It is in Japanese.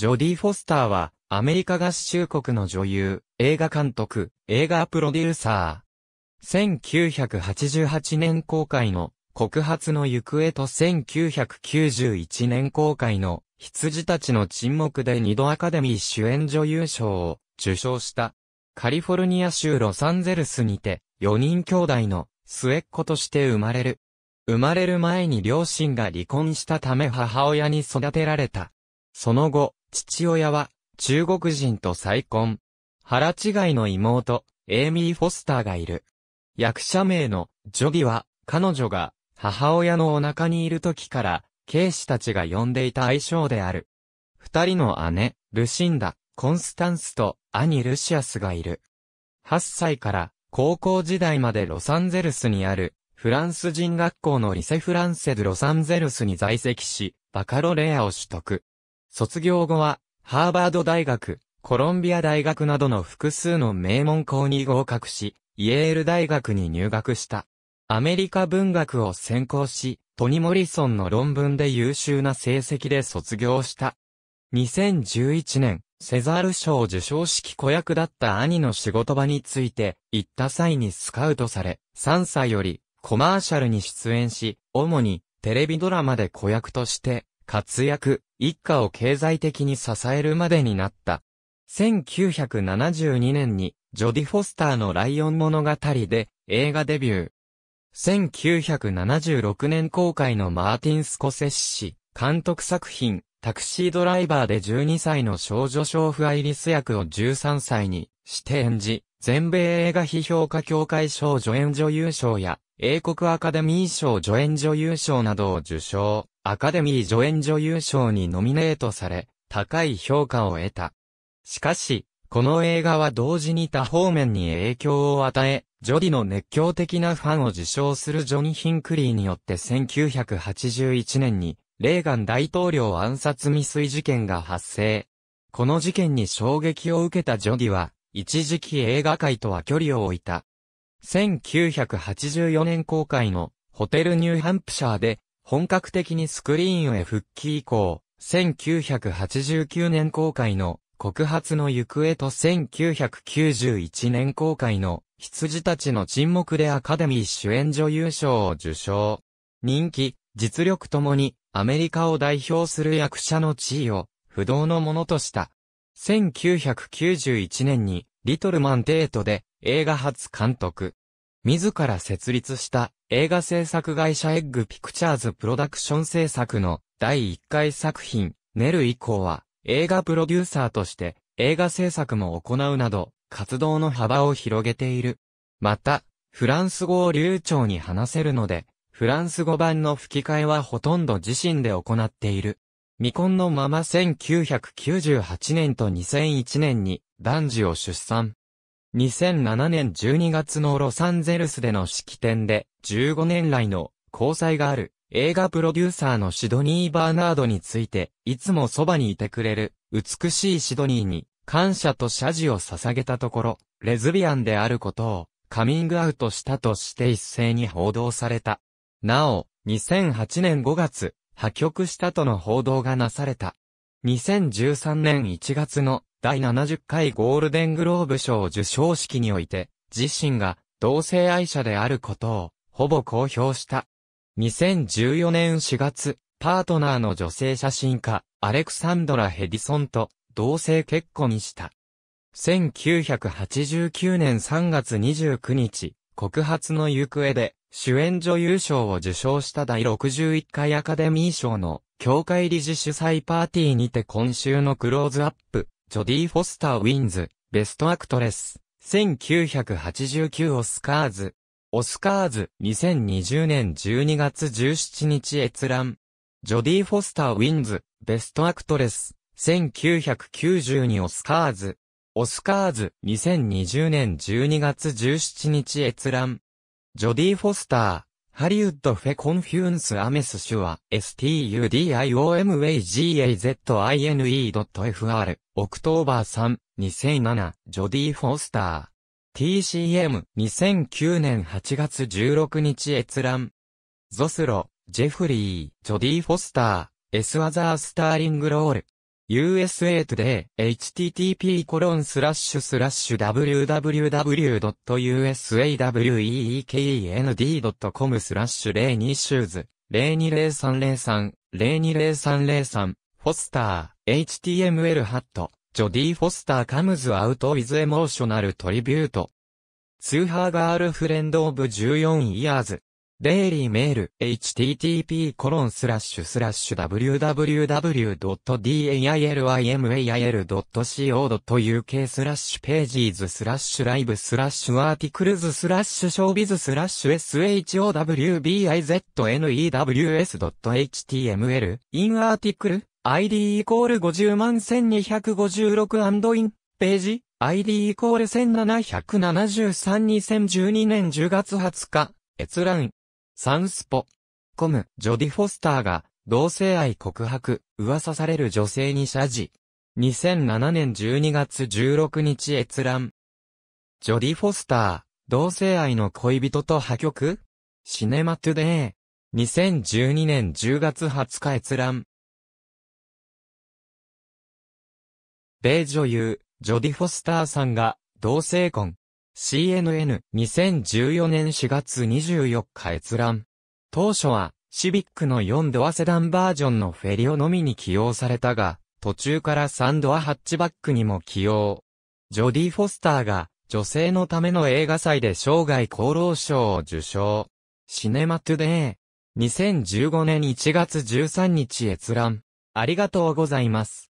ジョディ・フォスターは、アメリカ合衆国の女優、映画監督、映画プロデューサー。1988年公開の告発の行方と1991年公開の羊たちの沈黙で2度アカデミー主演女優賞を受賞した。カリフォルニア州ロサンゼルスにて4人兄弟の末っ子として生まれる。生まれる前に両親が離婚したため母親に育てられた。その後、父親は、中国人と再婚。腹違いの妹、エイミー・フォスターがいる。役者名のジョギは、彼女が母親のお腹にいる時から、警視たちが呼んでいた愛称である。二人の姉、ルシンダ、コンスタンスと兄ルシアスがいる。8歳から高校時代までロサンゼルスにあるフランス人学校のリセ・フランセ・ド・ロサンゼルスに在籍し、バカロレアを取得。卒業後は、ハーバード大学、コロンビア大学などの複数の名門校に合格し、イェール大学に入学した。アメリカ文学を専攻し、トニ・モリソンの論文で優秀な成績で卒業した。2011年、セザール賞受賞式子役だった兄の仕事場について、行った際にスカウトされ、3歳よりコマーシャルに出演し、主にテレビドラマで子役として活躍、一家を経済的に支えるまでになった。1972年に、ジョディ・フォスターのライオン物語で映画デビュー。1976年公開のマーティン・スコセッシ、監督作品、タクシードライバーで12歳の少女ーフ・アイリス役を13歳にして演じ、全米映画批評家協会賞助演女優賞や、英国アカデミー賞助演女優賞などを受賞。アカデミー助演女優賞にノミネートされ、高い評価を得た。しかし、この映画は同時に他方面に影響を与え、ジョディの熱狂的なファンを自称するジョニ・ヒンクリーによって1981年に、レーガン大統領暗殺未遂事件が発生。この事件に衝撃を受けたジョディは、一時期映画界とは距離を置いた。1984年公開のホテルニューハンプシャーで本格的にスクリーンへ復帰以降、1989年公開の告発の行方と1991年公開の羊たちの沈黙でアカデミー主演女優賞を受賞。人気、実力ともにアメリカを代表する役者の地位を不動のものとした。1991年にリトルマンデートで映画初監督。自ら設立した映画制作会社エッグピクチャーズプロダクション制作の第1回作品、ネル以降は映画プロデューサーとして映画制作も行うなど活動の幅を広げている。また、フランス語を流暢に話せるので、フランス語版の吹き替えはほとんど自身で行っている。未婚のまま1998年と2001年に男児を出産。2007年12月のロサンゼルスでの式典で、15年来の交際がある映画プロデューサーのシドニー・バーナードについて、いつもそばにいてくれる美しいシドニーに感謝と謝辞を捧げたところ、レズビアンであることをカミングアウトしたとして一斉に報道された。なお、2008年5月、破局したとの報道がなされた。2013年1月の第70回ゴールデングローブ賞受賞式において、自身が同性愛者であることを、ほぼ公表した。2014年4月、パートナーの女性写真家、アレクサンドラ・ヘディソンと同性結婚した。1989年3月29日、告発の行方で、主演女優賞を受賞した第61回アカデミー賞の、協会理事主催パーティーにて今週のクローズアップ、ジョディ・フォスター・ウィンズ、ベストアクトレス、1989オスカーズ、オスカーズ、2020年12月17日閲覧、ジョディ・フォスター・ウィンズ、ベストアクトレス、1992オスカーズ、オスカーズ、2020年12月17日閲覧、ジョディ・フォスター、ハリウッドフェコンフューンスアメスシュア、studiomagazine.fr、オクトーバー3、2007、ジョディ・フォースター。TCM2009 年8月16日閲覧。ゾスロ、ジェフリー、ジョディ・フォスター、エスワザー・スターリングロール。USA Today http://www.usaweekend.com コロンススララッッシシュュスラッシュ02シューズ020303 020303フォスター HTML ハットジョディ・フォスターカムズアウトウィズエモーショナルトリビュートツーハーガールフレンドオブ14イヤーズデイリーメール、http://www.dailimail.co.uk スラッシュページーズスラッシュライブスラッシュアーティクルズスラッシュショービズスラッシュ showbiznewws.html インアーティクル ID イコール50万1256インページ ID イコール1773 2012年10月20日閲覧サンスポ。コム、ジョディ・フォスターが、同性愛告白、噂される女性に謝辞。2007年12月16日閲覧。ジョディ・フォスター、同性愛の恋人と破局シネマトゥデイ。2012年10月20日閲覧。米女優、ジョディ・フォスターさんが、同性婚、CNN2014 年4月24日閲覧。当初は、シビックの4ドアセダンバージョンのフェリオのみに起用されたが、途中から3ドアハッチバックにも起用。ジョディ・フォスターが、女性のための映画祭で生涯功労賞を受賞。シネマトゥデイ。2015年1月13日閲覧。ありがとうございます。